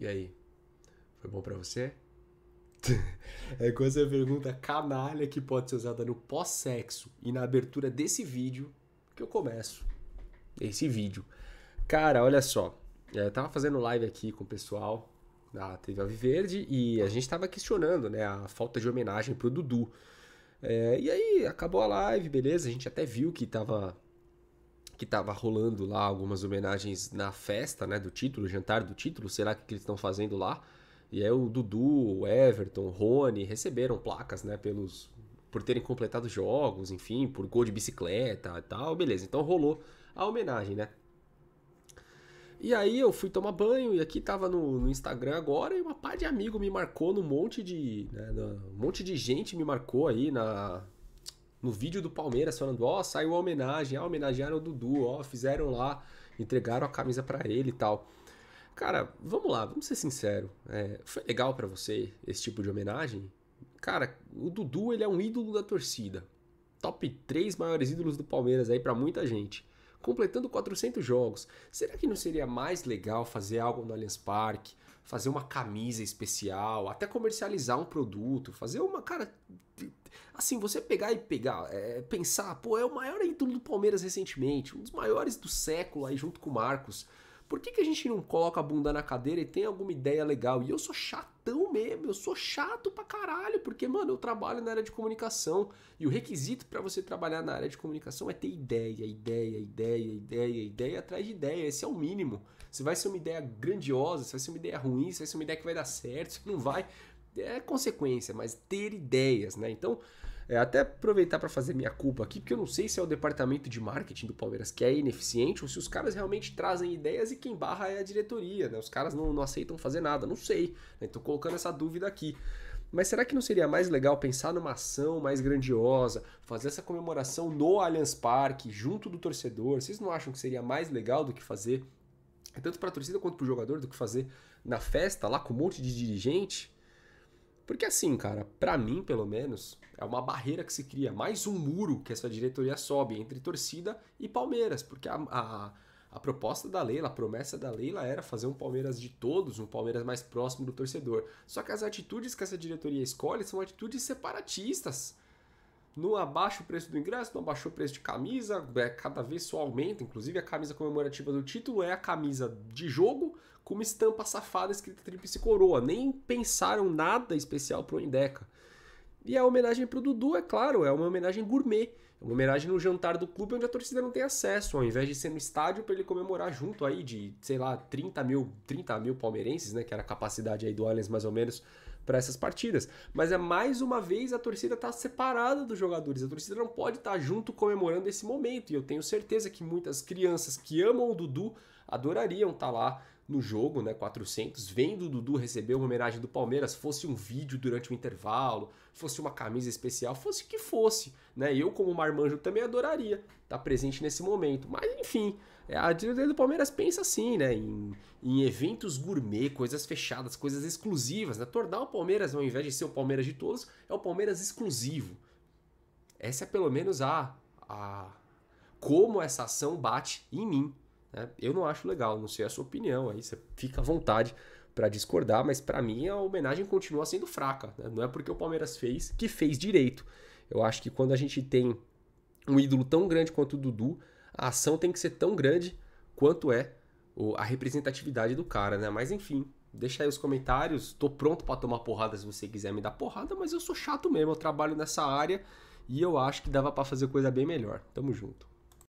E aí? Foi bom para você? é com essa pergunta canalha que pode ser usada no pós-sexo e na abertura desse vídeo que eu começo. Esse vídeo. Cara, olha só. É, eu tava fazendo live aqui com o pessoal da TV Alviverde e a gente tava questionando né, a falta de homenagem pro Dudu. É, e aí acabou a live, beleza? A gente até viu que tava que estava rolando lá algumas homenagens na festa, né, do título, jantar do título, será que eles estão fazendo lá? E aí o Dudu, o Everton, o Rony receberam placas, né, pelos por terem completado jogos, enfim, por gol de bicicleta e tal, beleza. Então rolou a homenagem, né? E aí eu fui tomar banho e aqui tava no, no Instagram agora e uma par de amigo me marcou no monte de, né, no, um monte de gente me marcou aí na no vídeo do Palmeiras falando, ó, oh, saiu a homenagem, ah, homenagearam o Dudu, ó, oh, fizeram lá, entregaram a camisa para ele e tal. Cara, vamos lá, vamos ser sincero. É, foi legal para você esse tipo de homenagem? Cara, o Dudu ele é um ídolo da torcida. Top 3 maiores ídolos do Palmeiras aí para muita gente completando 400 jogos. Será que não seria mais legal fazer algo no Allianz Parque? Fazer uma camisa especial, até comercializar um produto, fazer uma, cara. Assim, você pegar e pegar, é, pensar, pô, é o maior ídolo do Palmeiras recentemente, um dos maiores do século aí junto com o Marcos. Por que, que a gente não coloca a bunda na cadeira e tem alguma ideia legal? E eu sou chato chatão mesmo, eu sou chato pra caralho, porque, mano, eu trabalho na área de comunicação. E o requisito para você trabalhar na área de comunicação é ter ideia, ideia, ideia, ideia, ideia atrás de ideia. Esse é o mínimo. Se vai ser uma ideia grandiosa, se vai ser uma ideia ruim, se vai ser uma ideia que vai dar certo, se não vai, é consequência, mas ter ideias, né? Então, é, até aproveitar para fazer minha culpa aqui, porque eu não sei se é o departamento de marketing do Palmeiras que é ineficiente ou se os caras realmente trazem ideias e quem barra é a diretoria, né? Os caras não, não aceitam fazer nada, não sei. Estou né? colocando essa dúvida aqui. Mas será que não seria mais legal pensar numa ação mais grandiosa, fazer essa comemoração no Allianz Parque, junto do torcedor? Vocês não acham que seria mais legal do que fazer, tanto para a torcida quanto para o jogador, do que fazer na festa lá com um monte de dirigente? Porque assim, cara, para mim, pelo menos, é uma barreira que se cria, mais um muro que essa diretoria sobe entre torcida e Palmeiras, porque a, a, a proposta da Leila, a promessa da Leila era fazer um Palmeiras de todos, um Palmeiras mais próximo do torcedor. Só que as atitudes que essa diretoria escolhe são atitudes separatistas não abaixa o preço do ingresso, não abaixou o preço de camisa, é, cada vez só aumenta. Inclusive, a camisa comemorativa do título é a camisa de jogo com uma estampa safada escrita Tríplice Coroa. Nem pensaram nada especial para o Indeca. E é a homenagem para o Dudu, é claro, é uma homenagem gourmet. É uma homenagem no jantar do clube onde a torcida não tem acesso, ao invés de ser no estádio para ele comemorar junto aí de, sei lá, 30 mil, 30 mil palmeirenses, né? Que era a capacidade aí do Allianz mais ou menos para essas partidas. Mas é mais uma vez a torcida está separada dos jogadores, a torcida não pode estar tá junto comemorando esse momento. E eu tenho certeza que muitas crianças que amam o Dudu adorariam estar tá lá no jogo, né, 400, vendo o Dudu receber uma homenagem do Palmeiras, fosse um vídeo durante o um intervalo, fosse uma camisa especial, fosse o que fosse, né? Eu como marmanjo também adoraria estar presente nesse momento, mas enfim, é, a diretoria do Palmeiras pensa assim, né, em, em eventos gourmet, coisas fechadas, coisas exclusivas, né? Tornar o Palmeiras, ao invés de ser o Palmeiras de todos, é o Palmeiras exclusivo. Essa é pelo menos a a como essa ação bate em mim, né? Eu não acho legal, não sei a sua opinião, aí você fica à vontade para discordar, mas para mim a homenagem continua sendo fraca. Né? Não é porque o Palmeiras fez que fez direito. Eu acho que quando a gente tem um ídolo tão grande quanto o Dudu, a ação tem que ser tão grande quanto é a representatividade do cara, né? Mas enfim, deixa aí os comentários. Tô pronto para tomar porrada se você quiser me dar porrada, mas eu sou chato mesmo, eu trabalho nessa área e eu acho que dava para fazer coisa bem melhor. Tamo junto.